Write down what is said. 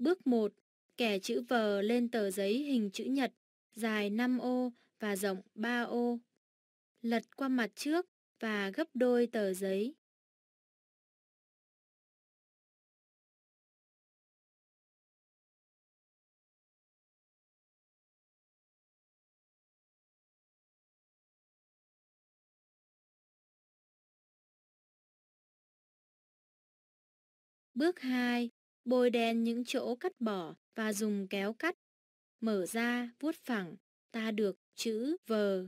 Bước 1. Kẻ chữ V lên tờ giấy hình chữ nhật, dài 5 ô và rộng 3 ô. Lật qua mặt trước và gấp đôi tờ giấy. Bước 2 bôi đen những chỗ cắt bỏ và dùng kéo cắt. Mở ra, vuốt phẳng, ta được chữ vờ